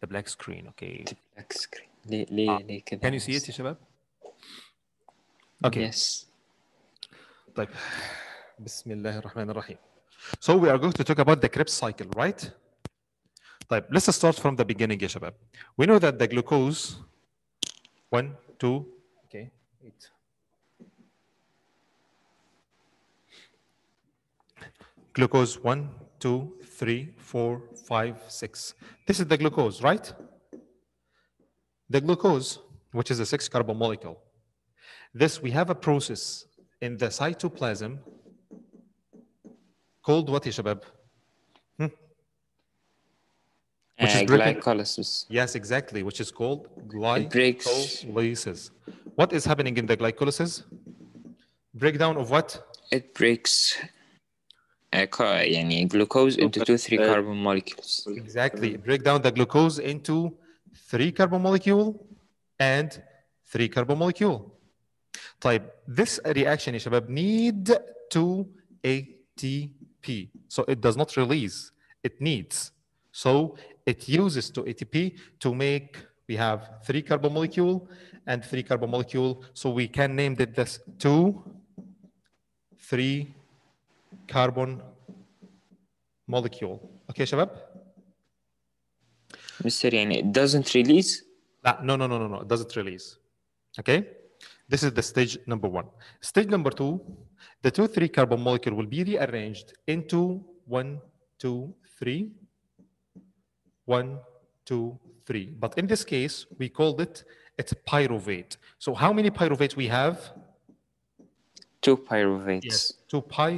The black screen, okay. The black screen. Ah. Can you see it يا شباب؟ Okay. Yes. طيب بسم الله الرحمن الرحيم. So we are going to talk about the Krebs cycle, right? طيب let's start from the beginning يا شباب. We know that the glucose 1 2 okay 8 glucose 1 2 three, four, five, six. This is the glucose, right? The glucose, which is a six carbon molecule. This, we have a process in the cytoplasm called what يا Hmm? Which is uh, glycolysis. Yes, exactly, which is called glycolysis. What is happening in the glycolysis? Breakdown of what? It breaks يعني glucose into two three carbon molecules exactly break down the glucose into three carbon molecule and three carbon molecule Type this reaction is شباب need to ATP so it does not release it needs so it uses to ATP to make we have three carbon molecule and three carbon molecule so we can name it this two three carbon molecule Okay, Shabab. Mr. يعني it doesn't release no no no no no it doesn't release okay this is the stage number one stage number two the two three carbon molecule will be rearranged into one two three one two three but in this case we called it it's pyruvate so how many pyruvates we have two pyruvates yes two pi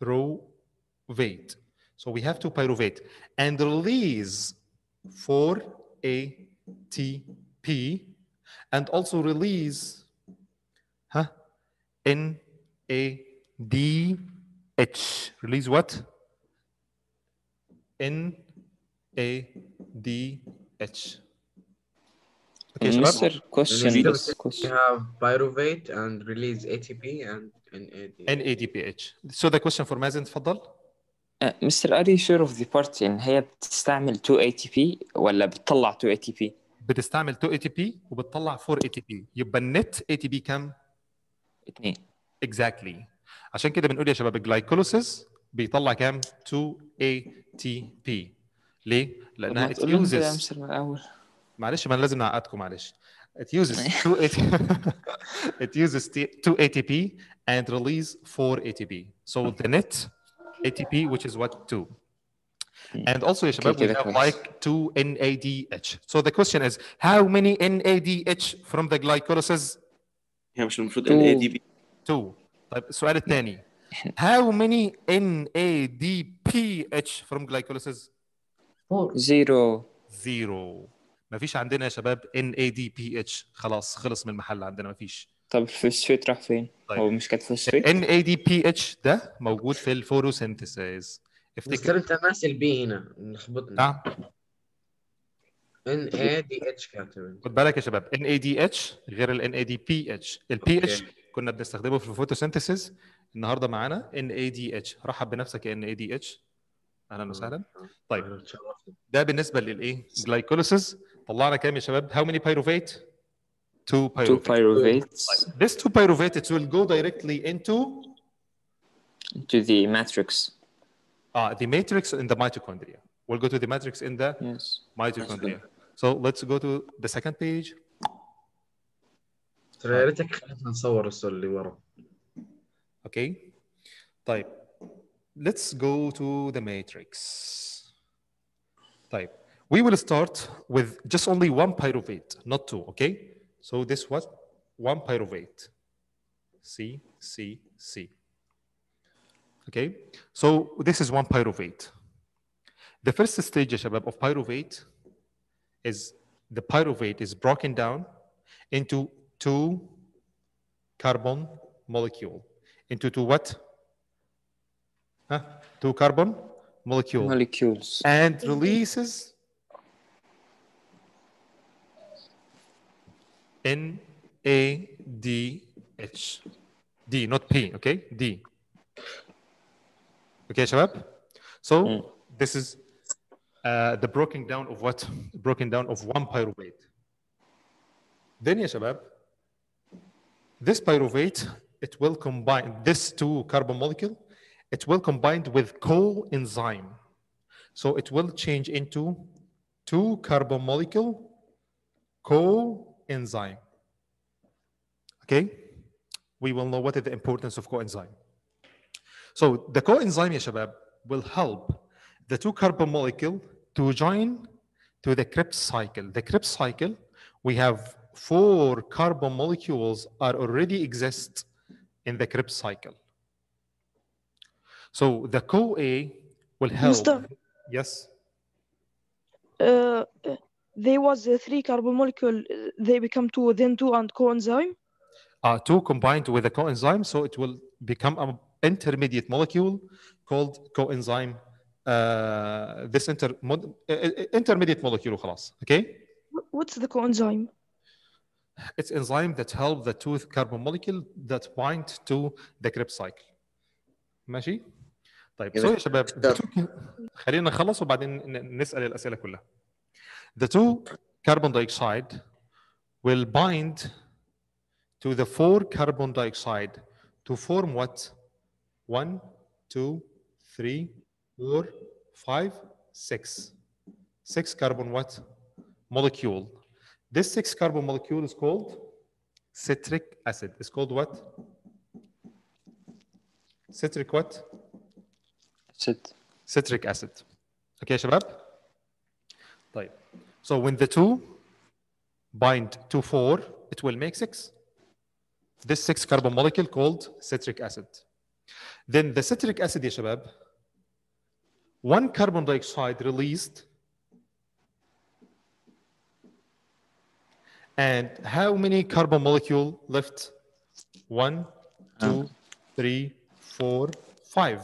pyruvate. So we have to pyruvate and release 4ATP and also release huh, NADH. Release what? NADH. Okay, Mr. Question. We have pyruvate and release ATP and NADPH. NADPH. So the question for Mazen, تفضل. Uh, Mr. Are you sure of the part in هي بتستعمل 2 ATP ولا بتطلع 2 ATP؟ بتستعمل 2 ATP وبتطلع 4 ATP يبقى النت ATP كم؟ اثنين. Exactly. عشان كده بنقول يا شباب الجلايكولوسيس بيطلع كم؟ 2 ATP. ليه؟ لأنها it uses. الاول معلش ما لازم نعقدكم معلش It uses two it uses two ATP and release four ATP. So hmm. the net ATP which is what two. Hmm. And also يا شباب we have like two NADH. So the question is how many NADH from the glycolysis هي مش المفروض NADP 2 طيب السؤال الثاني How many NADPH from glycolysis? Four. Zero. Zero. مفيش عندنا يا شباب ان اي دي بي اتش خلاص خلص من المحل عندنا مفيش طب الفوسفيت راح فين؟ طيب. هو مش كانت فوسفيت؟ ان اي دي بي اتش ده موجود في الفوتوسينثيسيز افتكر انت ماسل البي هنا نخبطنا نعم ان اي دي اتش كاتب خد بالك يا شباب ان اي دي اتش غير الان اي دي بي اتش البي اتش كنا بنستخدمه في الفوتوسينثيسيز النهارده معانا ان اي دي اتش رحب بنفسك يا ان اي دي اتش اهلا وسهلا طيب ده بالنسبه للايه؟ جلايكوليسيس طلعنا كام يا شباب how many pyruvate two pyruvates this two pyruvates will go directly into into the matrix uh, the matrix in the mitochondria we'll go to the matrix in the yes. mitochondria so let's go to the second page okay. Type. let's go to the matrix Type. We will start with just only one pyruvate, not two, okay? So this was one pyruvate, C, C, C. Okay, so this is one pyruvate. The first stage, of pyruvate is the pyruvate is broken down into two carbon molecule. Into two what? Huh? Two carbon molecule. molecules. And releases N A D H. D, not P, okay? D. Okay, Shabab? So mm. this is uh, the broken down of what? Broken down of one pyruvate. Then, yeah, Shabab, this pyruvate, it will combine, this two carbon molecule, it will combine with coenzyme. So it will change into two carbon molecule, co coenzyme. Okay? We will know what is the importance of coenzyme. So the coenzyme, يا shabab, will help the two carbon molecule to join to the Krebs cycle. The Krebs cycle, we have four carbon molecules are already exist in the Krebs cycle. So the CoA will help. Mister, yes. Uh, there was a three carbon molecule uh, they become two then two and coenzyme uh, two combined with a coenzyme so it will become an intermediate molecule called coenzyme uh, this inter mod, uh, uh, intermediate molecule خلاص okay what's the coenzyme it's enzyme that help the two carbon molecule that bind to the Krebs cycle ماشي طيب سوري يا شباب خلينا نخلص وبعدين نسال الاسئله كلها the two carbon dioxide will bind to the four carbon dioxide to form what? One, two, three, four, five, six. Six carbon what? Molecule. This six carbon molecule is called citric acid. It's called what? Citric what? Acid. Citric acid. Okay, shabab. So when the two bind to four, it will make six. This six carbon molecule called citric acid. Then the citric acid, يا shabab, one carbon dioxide released and how many carbon molecule left? One, two, um. three, four, five.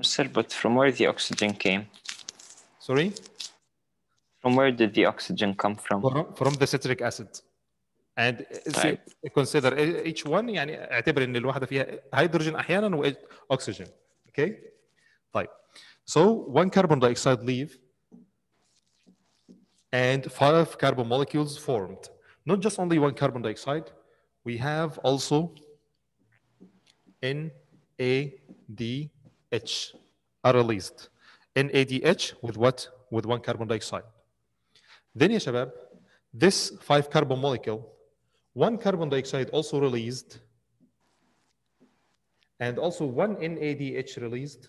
Sir, but from where the oxygen came? Sorry? From where did the oxygen come from? From, from the citric acid. And طيب. consider each one يعني اعتبر ان الواحده فيها هيدروجين احيانا واكسجين. Okay? طيب. So one carbon dioxide leave and five carbon molecules formed. Not just only one carbon dioxide, we have also NADH are released. NADH with what? With one carbon dioxide. Then يا شباب, this five carbon molecule, one carbon dioxide also released, and also one NADH released.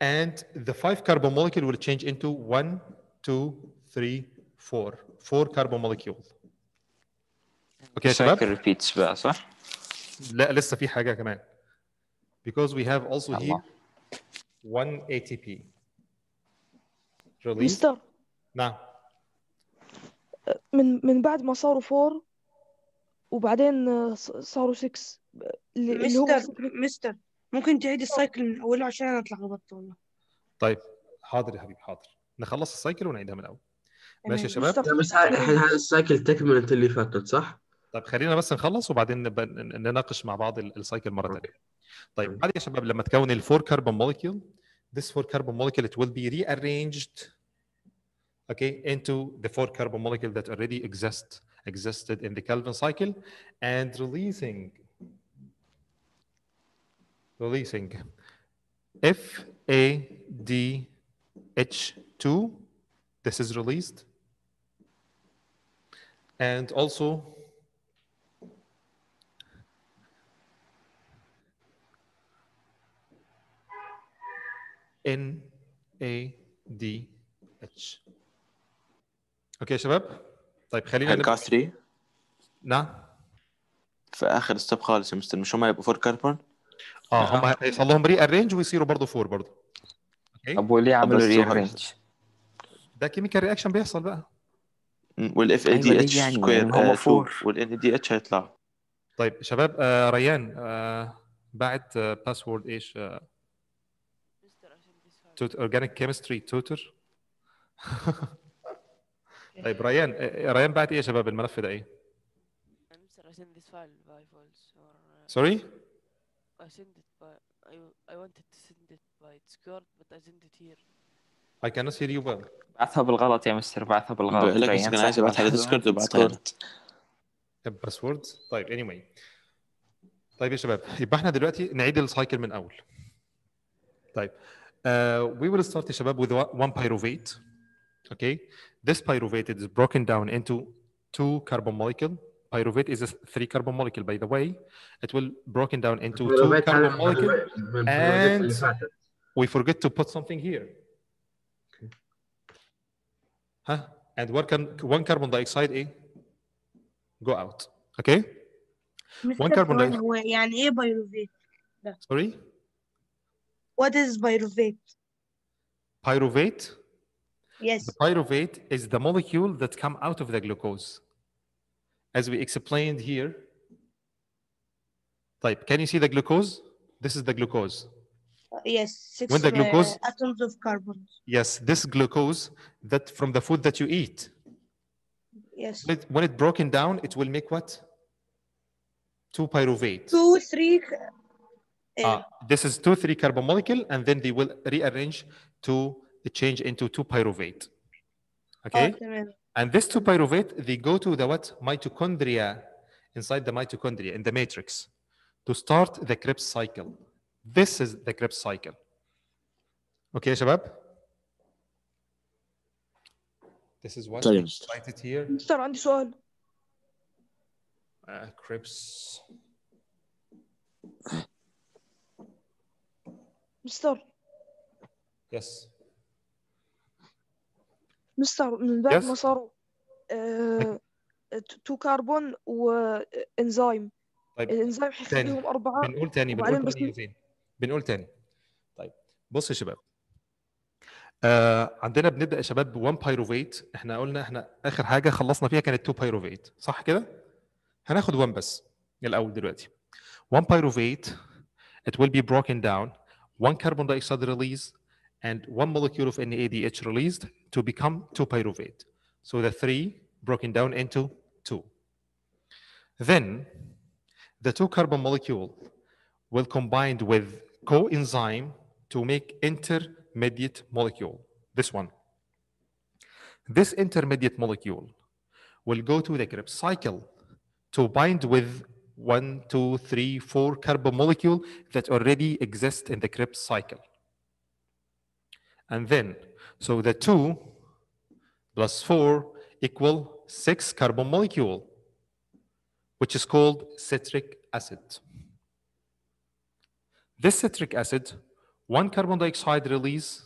And the five carbon molecule will change into one, two, carbon molecule. Okay, So I repeats repeat, صح؟ لا لسه في حاجه كمان because we have also الله. here one ATP release مستر نعم من من بعد ما صاروا 4 وبعدين صاروا 6 اللي هو مستر مستر ممكن تعيد السايكل من اوله عشان انا اتلخبطت والله طيب حاضر يا حبيبي حاضر نخلص السايكل ونعيدها من الاول ماشي يا شباب بس هذا السايكل تكملة اللي فاتت صح؟ طيب خلينا بس نخلص وبعدين نناقش مع بعض السايكل مره ثانيه طيب بعد يا شباب لما تكون الفور كربون مولكيول this four carbon molecule it will be rearranged okay into the four carbon molecule that already exist existed in the kelvin cycle and releasing releasing f a d h 2 this is released and also N A D H اوكي يا شباب طيب خلينا هل كاس 3 نعم في اخر ستيب خالص يا مستر مش هم هيبقوا 4 كربون اه هم هيحصل لهم ري ارينج ويصيروا برضه 4 برضه اوكي طب وليه عملوا ري ارينج ده كيميكال رياكشن بيحصل بقى والاف اي دي اتش سكوير هم 4 والان دي اتش هيطلعوا طيب شباب آه ريان آه بعت آه باسورد ايش آه اورجانيك كيمستري توتر طيب ريان ريان بعت ايه يا شباب الملف ده ايه؟ I send this file by false or uh, sorry I send it by I, I wanted to send it by Discord but I send it here I cannot hear you well بعثها بالغلط يا مستر بعثها بالغلط لك كان عايز ابعتها على ديسكورد وبعتها طيب اني anyway. طيب يا شباب يبقى احنا دلوقتي نعيد السايكل من اول طيب Uh, we will start, Shabab, with one pyruvate. Okay, this pyruvate is broken down into two carbon molecule. Pyruvate is a three carbon molecule, by the way. It will broken down into two carbon molecule, and we forget to put something here. Okay. Huh? And what can, one carbon dioxide eh? go out. Okay. one carbon dioxide. Sorry. What is pyruvate? Pyruvate? Yes. The pyruvate is the molecule that come out of the glucose. As we explained here, type, can you see the glucose? This is the glucose. Uh, yes, six when the uh, glucose, uh, atoms of carbon. Yes, this glucose that from the food that you eat. Yes. When it, when it broken down, it will make what? Two pyruvate. Two, three uh, this is two three carbon molecule, and then they will rearrange to change into 2 pyruvate. Okay? and this 2 pyruvate, they go to the what? Mitochondria, inside the mitochondria, in the matrix, to start the Krebs cycle. This is the Krebs cycle. Okay, Shabab? This is what Sorry. I here. Sir, on this Uh, Krebs. مستر يس مستر من بعد ما صاروا آه تو كربون وانزيم طيب الانزيم حيخليهم اربعه بنقول تاني بنقول تاني فين بنقول تاني طيب بص يا شباب آه عندنا بنبدا يا شباب ب 1 بايروفيت احنا قلنا احنا اخر حاجه خلصنا فيها كانت 2 بايروفيت صح كده؟ هناخد 1 بس الاول دلوقتي 1 بايروفيت it will be broken down one carbon dioxide release, and one molecule of NADH released to become 2-pyruvate. So the three broken down into two. Then the two carbon molecule will combine with coenzyme to make intermediate molecule, this one. This intermediate molecule will go to the Krebs cycle to bind with one, two, three, four carbon molecule that already exist in the Krebs cycle. And then, so the two plus four equal six carbon molecule, which is called citric acid. This citric acid, one carbon dioxide release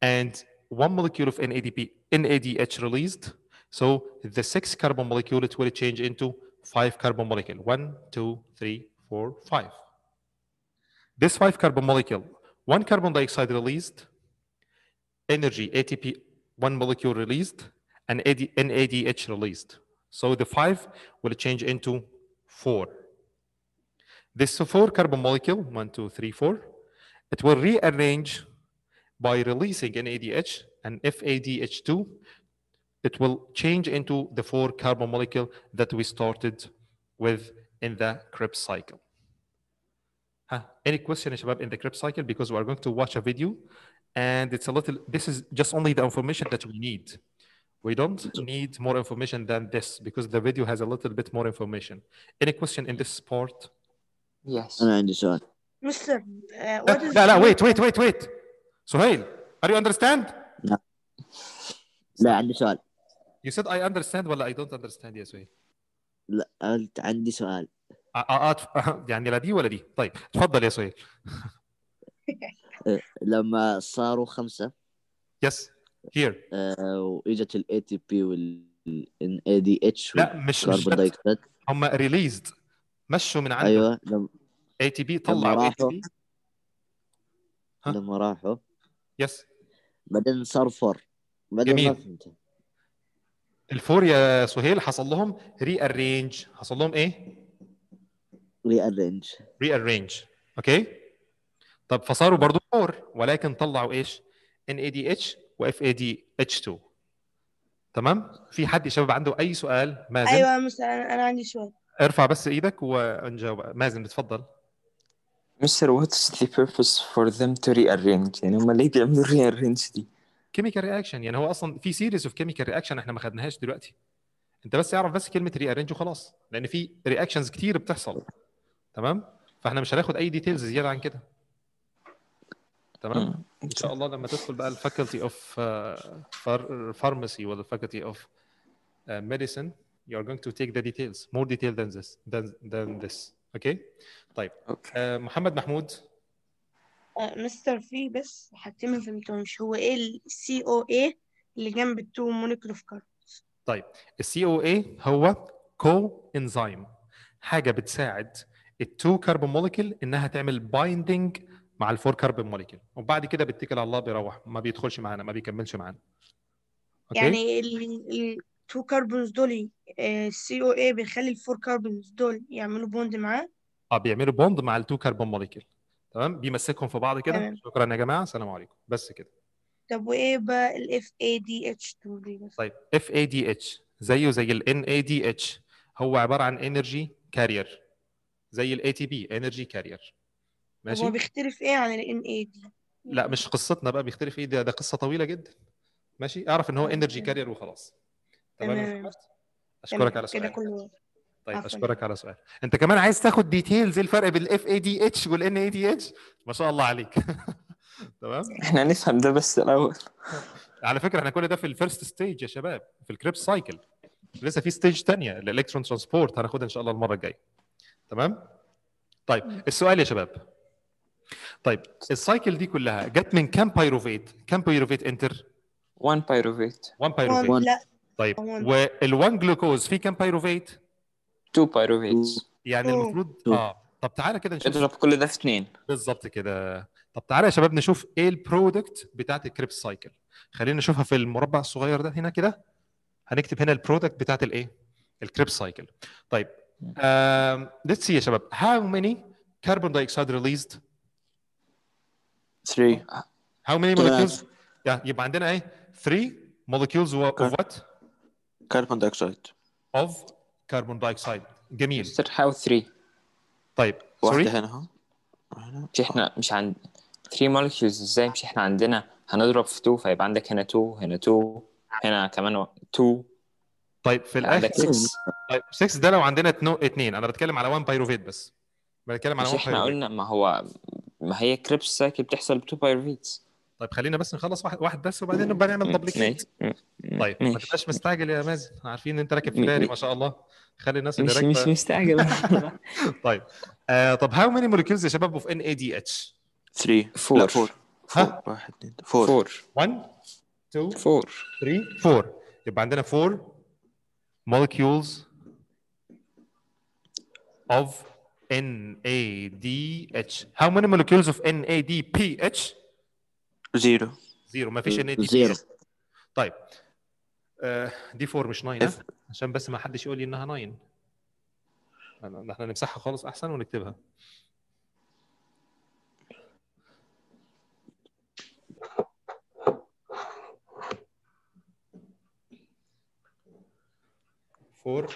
and one molecule of NADP, NADH released. So the six carbon molecule, it will change into five carbon molecule. One, two, three, four, five. This five carbon molecule, one carbon dioxide released, energy ATP, one molecule released, and AD, NADH released. So the five will change into four. This four carbon molecule, one, two, three, four, it will rearrange by releasing NADH and FADH2 it will change into the four carbon molecule that we started with in the Krebs cycle. Huh. Any question, in the Krebs cycle? Because we are going to watch a video and it's a little, this is just only the information that we need. We don't need more information than this because the video has a little bit more information. Any question in this part? Yes. No I understand. Mister, uh, uh, what is... no. wait wait wait wait. سهيل, are you understand? No. No, عندي سؤال. You said I understand ولا I don't understand يا سهيل؟ لا قلت عندي سؤال اه آه،, آه،, اه, يعني لا دي ولا دي طيب تفضل يا سهيل لما صاروا خمسة يس yes. هير آه، واجت الاي تي بي والان اي دي اتش لا مش مش هم ريليزد مشوا من عندهم ايوه لما اي تي بي طلعوا لما راحوا لما راحوا يس بعدين صار فور بعدين ما فهمت الفور يا سهيل حصل لهم ري ارينج حصل لهم ايه؟ ري ارينج ري ارينج اوكي طب فصاروا برضو فور ولكن طلعوا ايش؟ ان اي دي اتش واف اي دي اتش 2 تمام؟ في حد يا شباب عنده اي سؤال مازن؟ ايوه مستر انا عندي سؤال ارفع بس ايدك ونجاوب مازن بتفضل مستر واتس ذا بيربس فور ذيم تو ري ارينج يعني هم ليه بيعملوا ارينج دي؟ كيميكال رياكشن يعني هو اصلا في سيريز اوف كيميكال رياكشن احنا ما خدناهاش دلوقتي انت بس اعرف بس كلمه ري ارينج وخلاص لان في رياكشنز كتير بتحصل تمام فاحنا مش هناخد اي ديتيلز زياده عن كده تمام ان شاء الله لما تدخل بقى الفاكولتي اوف فارماسي ولا الفاكولتي اوف ميديسن you are going to take the details more detail than this than, than this okay طيب okay. Uh, محمد محمود مستر في بس حتي ما فهمتهمش هو ايه السي او اي اللي جنب التو مونيكول اوف كاربونز طيب السي او اي هو كو انزيم حاجه بتساعد التو كربون موليكيول انها تعمل بايندنج مع الفور كربون موليكيول وبعد كده بيتكل على الله بيروح ما بيدخلش معانا ما بيكملش معانا يعني التو كربونز دول السي او اي بيخلي الفور كربونز دول يعملوا بوند معاه اه بيعملوا بوند مع التو كربون موليكيول تمام بيمسكهم في بعض كده شكرا يا جماعه سلام عليكم بس كده طب وايه بقى ال اف اي دي دول طيب اف اي دي اتش زيه زي ال ان اي دي اتش هو عباره عن انرجي كارير زي الاي تي بي انرجي كارير ماشي هو بيختلف ايه عن ال ان اي دي لا مش قصتنا بقى بيختلف ايه ده, ده قصه طويله جدا ماشي اعرف ان هو انرجي كارير وخلاص تمام اشكرك على سؤالك كده كله طيب أفضل. اشكرك على سؤال انت كمان عايز تاخد ديتيلز ايه الفرق الاف اي دي اتش والان اي دي اتش ما شاء الله عليك تمام احنا نفهم ده بس الاول على فكره احنا كل ده في الفيرست ستيج يا شباب في الكريبس سايكل لسه في ستيج ثانيه الالكترون ترانسبورت هناخدها ان شاء الله المره الجايه تمام طيب السؤال يا شباب طيب السايكل دي كلها جت من كام بايروفيت كام بايروفيت انتر 1 بايروفيت 1 بايروفيت طيب وال1 جلوكوز في كام بايروفيت 2 بايروفيتس يعني المفروض اه طب تعالى كده نشوف اضرب كل ده في اثنين بالظبط كده طب تعالى يا شباب نشوف ايه البرودكت بتاعت الكريب سايكل خلينا نشوفها في المربع الصغير ده هنا كده هنكتب هنا البرودكت بتاعت الايه الكريب سايكل طيب ليتس سي يا شباب هاو ماني كربون دايكسيد ريليزد 3 هاو ماني مولكيولز يبقى عندنا ايه 3 مولكيولز اوف وات كربون دايكسيد اوف كربون دايكسايد جميل مستر هاو 3 طيب واحده هنا مش احنا مش عند 3 مولكيولز ازاي مش احنا عندنا هنضرب في 2 فيبقى عندك هنا 2 هنا 2 هنا كمان 2 طيب في الاخر 6 طيب 6 ده لو عندنا 2 انا بتكلم على 1 بايروفيت بس بتكلم على 1 بايروفيت احنا قلنا ما هو ما هي كريبس سايكل بتحصل ب 2 بايروفيتس طيب خلينا بس نخلص واحد واحد بس وبعدين نبقى نعمل تبليكيت طيب ما تبقاش مستعجل يا مازن عارفين انت راكب في داري ما شاء الله خلي الناس اللي راكبه مش مستعجل طيب آه طب هاو ماني موليكيولز يا شباب اوف ان اي دي اتش 3 4 4 1 2 4 3 4 يبقى عندنا 4 molecules of NADH how many molecules of NADPH زيرو زيرو ما فيش ان إيه زيرو طيب آه، دي 4 مش 9 عشان بس ما حدش يقول لي انها 9 احنا نمسحها خالص احسن ونكتبها for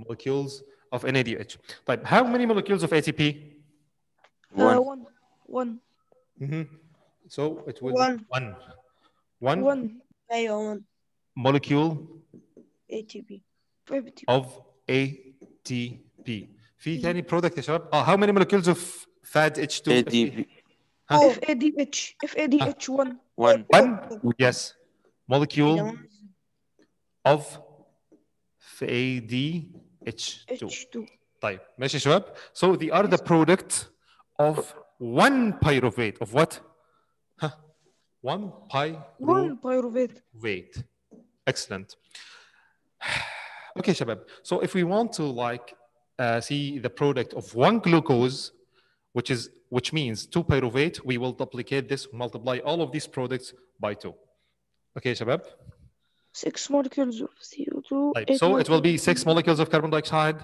molecules of NADH. طيب how many molecules of ATP? One. Uh, one. One. Mm -hmm. So it would one. One. One. One ion. Molecule. ATP. Of ATP. في ثاني برودكت يا شباب. اه how many molecules of fat H2? ATP. Huh? Oh, FADH. FADH1. One. One. Yes. Molecule of FADH2. 2 طيب ماشي يا شباب. So they are the product of one pyruvate of what? 1 pyruvate. Weight. Excellent. Okay, Shabab. So if we want to like uh, see the product of one glucose, which is which means two pyruvate, we will duplicate this, multiply all of these products by two. Okay, Shabab. Six molecules of CO2. Right. So it will be six molecules of carbon dioxide,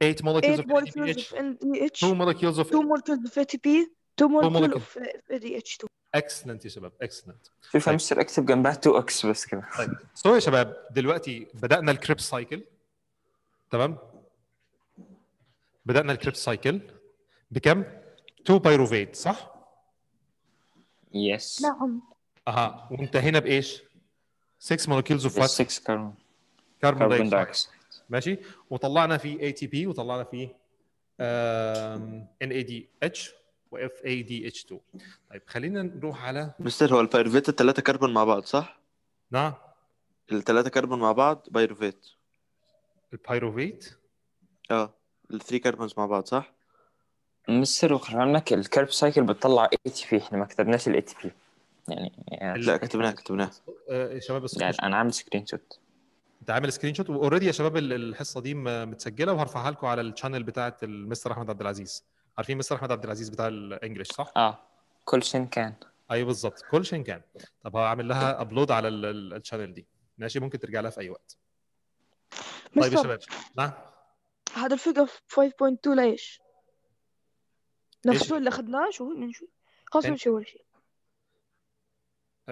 eight molecules eight of molecules NADPH, of NDH, two molecules of two molecules of ATP, تومور كله في دي اتش 2 اكسلنت يا شباب اكسلنت شوف انا طيب. مستر اكتب جنبها 2 اكس بس كده طيب سو يا شباب دلوقتي بدانا الكريب سايكل تمام بدانا الكريب سايكل بكم 2 بايروفيت صح يس نعم اها وانتهينا بايش 6 مولكيولز اوف 6 كاربون كاربون دايوكسيد ماشي وطلعنا فيه اي تي بي وطلعنا فيه ان اي دي اتش واف اي دي اتش 2 طيب خلينا نروح على مستر هو البايروفيت الثلاثه كربون مع بعض صح؟ نعم الثلاثه كربون مع بعض بايروفيت البايروفيت اه الثري كربونز مع بعض صح؟ مستر وخلي لك الكرب سايكل بتطلع اي تي بي احنا ما كتبناش الاي تي بي يعني لا كتبناه كتبناه يا آه، شباب انا عامل سكرين شوت انت عامل سكرين شوت واوريدي يا شباب الحصه دي متسجله وهرفعها لكم على الشانل بتاعت المستر احمد عبد العزيز عارفين مستر احمد عبد العزيز بتاع الانجليش صح؟ اه كل شين كان ايوه بالظبط كل شين كان طب هعمل لها ابلود على الشانل دي ماشي ممكن ترجع لها في اي وقت طيب يا شباب نعم هذا الفيجر 5.2 ليش؟ نفسه اللي اخذناه شو من شو خلاص إيه؟ من ولا شيء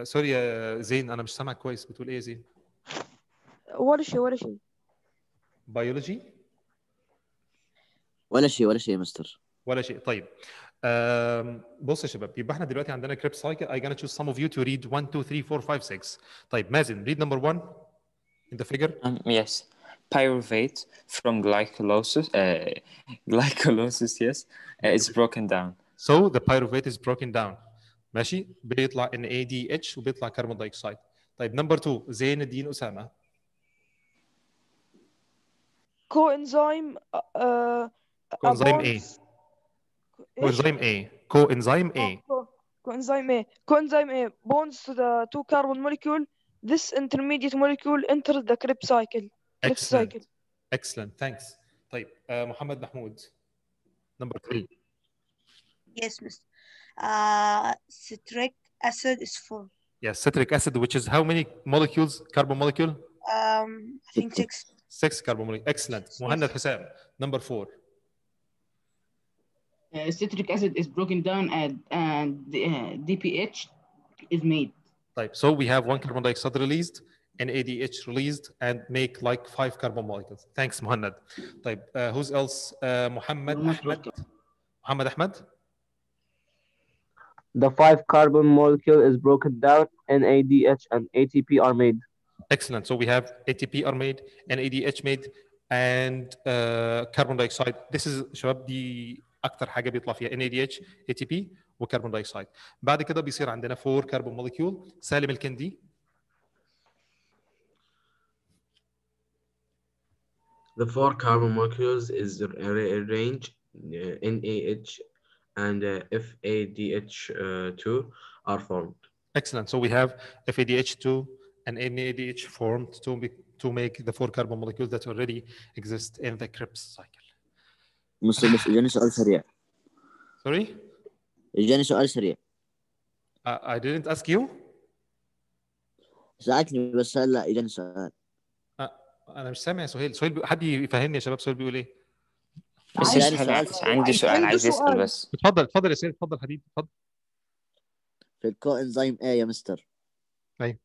سوري آه، يا زين انا مش سامعك كويس بتقول ايه يا زين؟ ولا شيء ولا شيء بيولوجي ولا شيء ولا شيء يا مستر ولا شيء طيب بص يا شباب يبقى احنا دلوقتي عندنا كريب سايكل I gonna choose some of you to read 1 2 3 4 5 6 طيب مازن read number 1 in the figure um, yes pyruvate from glycolysis uh, glycolysis yes uh, is broken down so the pyruvate is broken down ماشي بيطلع ان وبيطلع كربون دايوكسيد طيب نمبر 2 زين الدين اسامه كو انزيم ايه coenzyme A. Coenzyme A. coenzyme oh, A. Coenzyme A bonds to the two carbon molecule. This intermediate molecule enters the Krebs cycle. Krebs cycle. Excellent. Thanks. طيب uh, محمد محمود. Number three. Yes, Mr. Uh, citric acid is four. Yes, citric acid, which is how many molecules? Carbon molecule? Um, I think six. Six carbon molecules. Excellent. Muhannad Hussam, number four. Uh, citric acid is broken down and DPH uh, is made. Right. So we have one carbon dioxide released, and ADH released, and make like five carbon molecules. Thanks, Mohammed. uh, who's else? Uh, Mohammed. Ahmed. Ahmed. The five carbon molecule is broken down, and ADH and ATP are made. Excellent. So we have ATP are made, and ADH made, and uh, carbon dioxide. This is up the اكثر حاجه بيطلع فيها ان اي دي اتش اي تي بي وكربون دايوكسيد بعد كده بيصير عندنا فور كربون موليكيول سالم الكندي The four carbon molecules is arranged uh, NAH and uh, FADH2 uh, are formed. Excellent. So we have FADH2 and NADH formed to, be, to make the four carbon molecules that already exist in the Krebs cycle. بس اجاني سؤال سريع سوري اجاني سؤال سريع I didn't ask you سألتني بس هلا اجاني سؤال انا مش سامع سهيل سهيل حد يفهمني يا شباب سهيل بيقول ايه بس عندي سؤال عايز أسأل بس اتفضل اتفضل يا سهيل اتفضل حبيبي اتفضل في الكو انزيم ايه يا مستر ايوه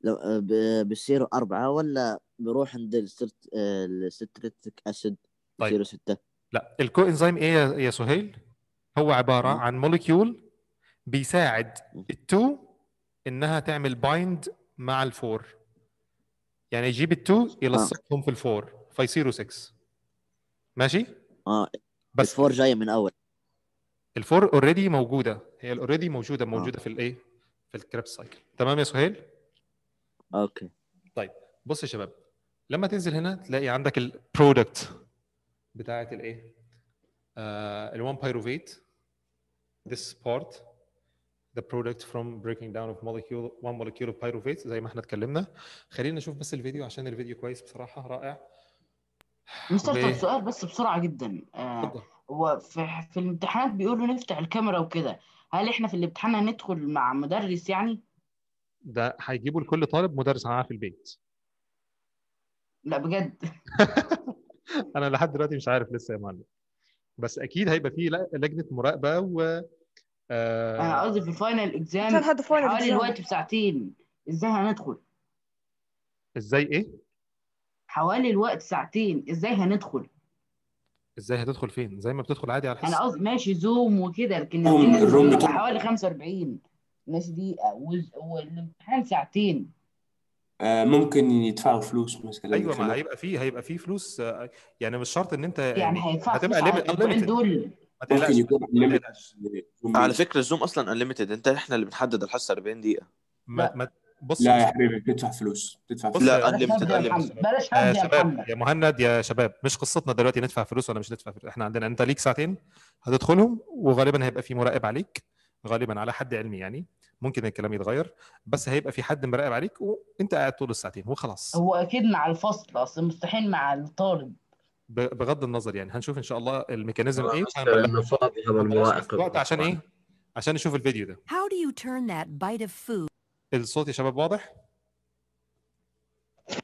لو آه، بصيروا أربعة ولا بروح عند السترت الستريتك آه، اسيد طيب. 06 لا الكو انزيم ايه يا سهيل هو عباره م. عن موليكيول بيساعد التو انها تعمل بايند مع الفور يعني يجيب التو يلصقهم آه. في الفور فيصيروا 6 ماشي؟ اه بس الفور جايه من اول الفور اوريدي موجوده هي اوريدي موجوده موجوده آه. في الايه؟ في الكريب سايكل تمام يا سهيل؟ اوكي طيب بص يا شباب لما تنزل هنا تلاقي عندك البرودكت بتاعه الايه آه، ال1 بايروفيت this part the product from breaking down of molecule one molecule of pyruvate زي ما احنا اتكلمنا خلينا نشوف بس الفيديو عشان الفيديو كويس بصراحه رائع مستر سؤال بس بسرعه جدا آه، هو آه في الامتحانات بيقولوا نفتح الكاميرا وكده هل احنا في الامتحان هندخل مع مدرس يعني ده هيجيبوا لكل طالب مدرس معاه في البيت لا بجد انا لحد دلوقتي مش عارف لسه يا معلم بس اكيد هيبقى في لجنه مراقبه و آه... انا قصدي في الفاينل اكزام لحد فاينل حوالي الوقت بساعتين ازاي هندخل ازاي ايه حوالي الوقت ساعتين ازاي هندخل ازاي هتدخل فين زي ما بتدخل عادي على الحصه انا قصدي ماشي زوم وكده لكن الروم حوالي 45 ماشي دقيقه والامتحان ساعتين آه، ممكن يدفعوا فلوس مثلا ايوه ما هيبقى فيه هيبقى فيه فلوس آه، يعني مش شرط ان انت يعني, يعني هتبقى ليميت دول ممكن يكون على فكره الزوم اصلا انليمتد انت احنا اللي بنحدد الحصه 40 دقيقه ما ما بص لا يا حبيبي بتدفع فلوس بتدفع فلوس لا انليمتد بلاش آه، يا شباب يا مهند يا شباب مش قصتنا دلوقتي ندفع فلوس ولا مش ندفع فلوس احنا عندنا انت ليك ساعتين هتدخلهم وغالبا هيبقى في مراقب عليك غالبا على حد علمي يعني ممكن الكلام يتغير بس هيبقى في حد مراقب عليك وانت قاعد طول الساعتين وخلاص هو اكيد مع الفصل اصل مستحيل مع الطالب بغض النظر يعني هنشوف ان شاء الله الميكانيزم ايه وقت عشان ايه عشان نشوف الفيديو ده How do you turn that bite of food الصوت يا شباب واضح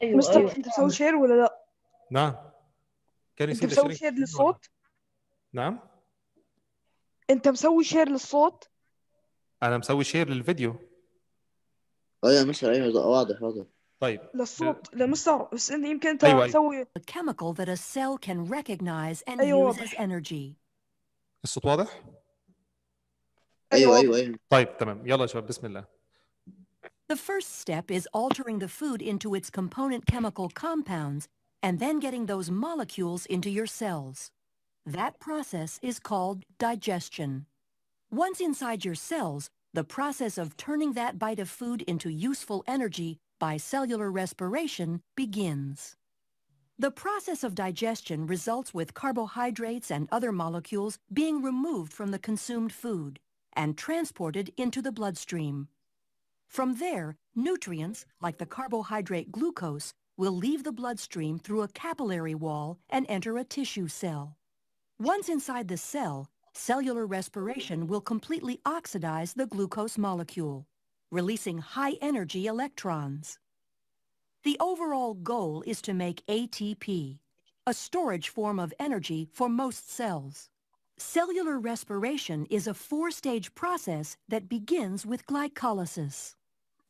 ايوه مستر أيوة. انت بتسوي شير ولا لا نعم كان انت مسوي شير للصوت نعم انت مسوي شير للصوت انا مسوي شير للفيديو ايوه مثلا ايوه واضح واضح طيب للصوت لمستر بس انت يمكن انت أيوة تسوي أيوة. A chemical that a cell can recognize and أيوة use as energy الصوت واضح؟ ايوه ايوه ايوه طيب تمام يلا يا شباب بسم الله The first step is altering the food into its component chemical compounds and then getting those molecules into your cells. That process is called digestion. Once inside your cells, the process of turning that bite of food into useful energy by cellular respiration begins. The process of digestion results with carbohydrates and other molecules being removed from the consumed food and transported into the bloodstream. From there, nutrients, like the carbohydrate glucose, will leave the bloodstream through a capillary wall and enter a tissue cell. Once inside the cell, Cellular respiration will completely oxidize the glucose molecule, releasing high-energy electrons. The overall goal is to make ATP, a storage form of energy for most cells. Cellular respiration is a four-stage process that begins with glycolysis.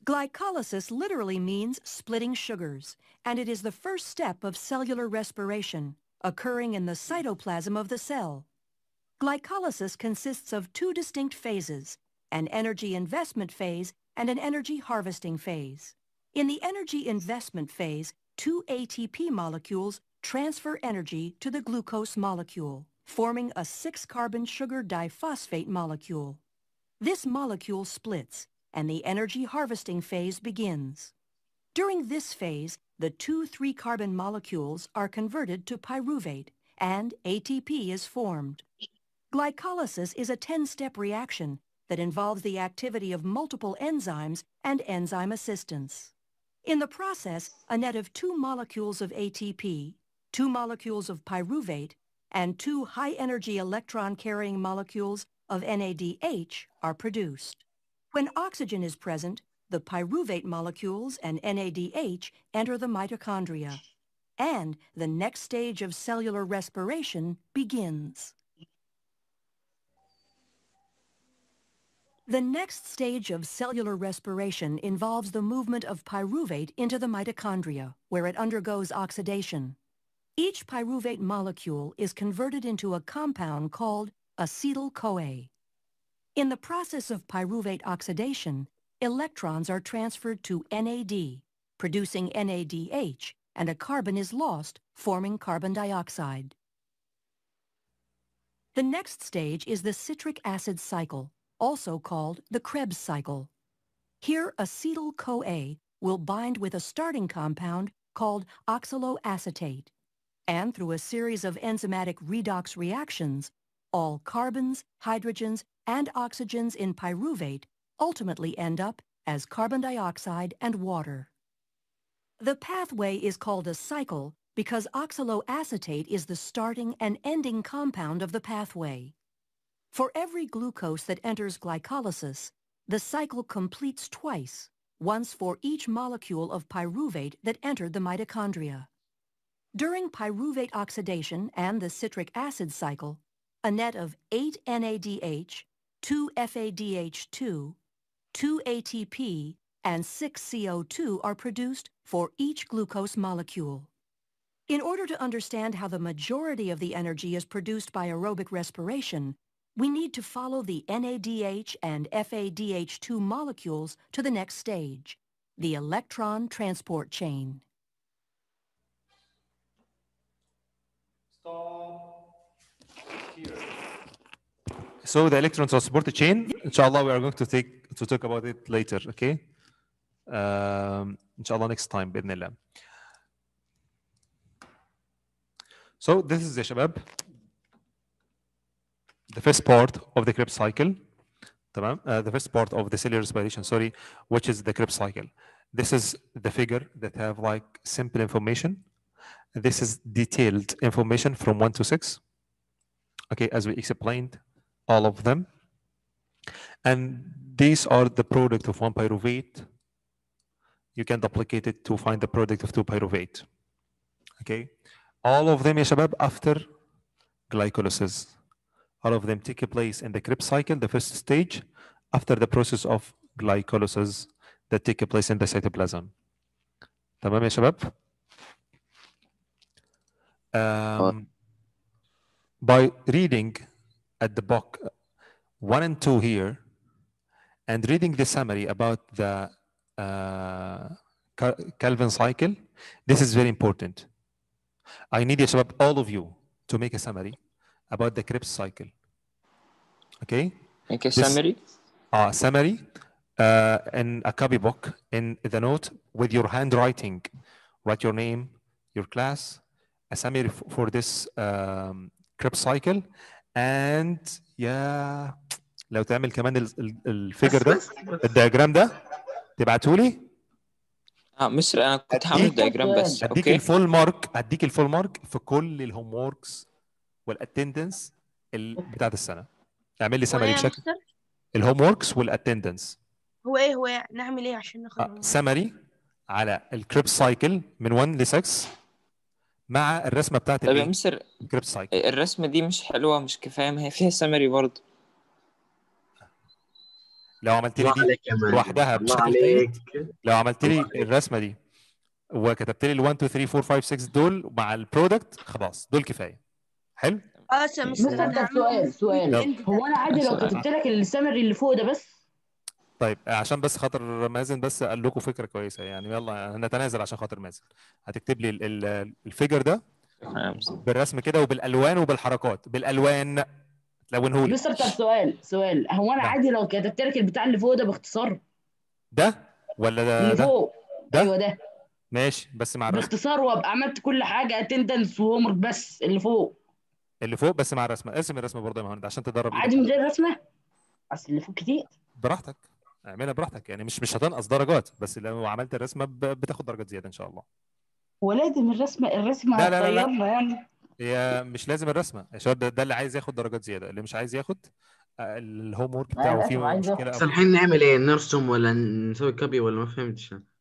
Glycolysis literally means splitting sugars, and it is the first step of cellular respiration, occurring in the cytoplasm of the cell. Glycolysis consists of two distinct phases, an energy investment phase and an energy harvesting phase. In the energy investment phase, two ATP molecules transfer energy to the glucose molecule, forming a six-carbon sugar diphosphate molecule. This molecule splits, and the energy harvesting phase begins. During this phase, the two three-carbon molecules are converted to pyruvate, and ATP is formed. Glycolysis is a 10-step reaction that involves the activity of multiple enzymes and enzyme assistance. In the process, a net of two molecules of ATP, two molecules of pyruvate, and two high-energy electron-carrying molecules of NADH are produced. When oxygen is present, the pyruvate molecules and NADH enter the mitochondria, and the next stage of cellular respiration begins. The next stage of cellular respiration involves the movement of pyruvate into the mitochondria, where it undergoes oxidation. Each pyruvate molecule is converted into a compound called acetyl-CoA. In the process of pyruvate oxidation, electrons are transferred to NAD, producing NADH, and a carbon is lost, forming carbon dioxide. The next stage is the citric acid cycle, also called the Krebs cycle. Here acetyl-CoA will bind with a starting compound called oxaloacetate, and through a series of enzymatic redox reactions, all carbons, hydrogens, and oxygens in pyruvate ultimately end up as carbon dioxide and water. The pathway is called a cycle because oxaloacetate is the starting and ending compound of the pathway. For every glucose that enters glycolysis, the cycle completes twice, once for each molecule of pyruvate that entered the mitochondria. During pyruvate oxidation and the citric acid cycle, a net of 8 NADH, 2 FADH2, 2 ATP, and 6 CO2 are produced for each glucose molecule. In order to understand how the majority of the energy is produced by aerobic respiration, we need to follow the NADH and FADH2 molecules to the next stage, the electron transport chain. So the electron transport chain, inshallah, we are going to take to talk about it later, okay? Um, inshallah, next time, بإذن So this is the Shabab the first part of the Krebs cycle, uh, the first part of the cellular respiration, sorry, which is the Krebs cycle. This is the figure that have like simple information. This is detailed information from one to six. Okay, as we explained, all of them. And these are the product of one pyruvate. You can duplicate it to find the product of two pyruvate. Okay, all of them, يا shabab after glycolysis. All of them take place in the Krebs cycle, the first stage, after the process of glycolysis that take place in the cytoplasm. تمام يا شباب؟ um, by reading at the book uh, one and two here and reading the summary about the uh, Calvin cycle, this is very important. I need, Shabab, all of you to make a summary about the Krebs cycle. Okay. Okay. This, summary. Uh, summary uh, in a copy book, in the note with your handwriting. Write your name, your class, a summary for this um, Krebs cycle, and yeah. لو تعمل كمان ال ال الفيجر ده الدياجرام ده تبعته لي اه مصر انا كنت هعمل دياجرام بس اديك هديك الفول مارك هديك الفول مارك في كل الهوم ووركس والاتندنس بتاعت السنه اعمل لي سمري بشكل الهوم وركس والاتندنس هو ايه هو نعمل ايه عشان نخلص سمري آه، على الكريب سايكل من 1 ل 6 مع الرسمه بتاعت طيب يا مستر الكريب سايكل الرسمه دي مش حلوه مش كفايه ما هي فيها سمري برضه لو عملت لي دي لوحدها بشكل لو عملت لي الرسمه دي وكتبت لي ال 1 2 3 4 5 6 دول مع البرودكت خلاص دول كفايه حلو اه سؤال سؤال هو انا عادي لو كتبت لك السمري اللي فوق ده بس طيب عشان بس خاطر مازن بس قال لكم فكره كويسه يعني يلا هنتنازل عشان خاطر مازن هتكتب لي الفيجر ده بالرسم كده وبالالوان وبالحركات بالالوان لونه لي بس طب سؤال سؤال هو انا نعم. عادي لو كتبت لك البتاع اللي فوق ده باختصار ده ولا ده اللي فوق ده ايوه ده ماشي بس مع باختصار وابقى عملت كل حاجه اتندنس وهومر بس اللي فوق اللي فوق بس مع الرسمه ارسم الرسمه برضه يا مهند عشان تدرب عادي من غير رسمه اصل اللي فوق كتير براحتك اعملها براحتك يعني مش مش هتنقص درجات بس لو عملت الرسمه بتاخد درجات زياده ان شاء الله ولازم الرسمه الرسمه لا لا لا, لا. يعني هي مش لازم الرسمه شباب ده, ده اللي عايز ياخد درجات زياده اللي مش عايز ياخد آه، الهوم ورك بتاعه فيه مشكله بس الحين نعمل ايه نرسم ولا نسوي كبي ولا ما فهمتش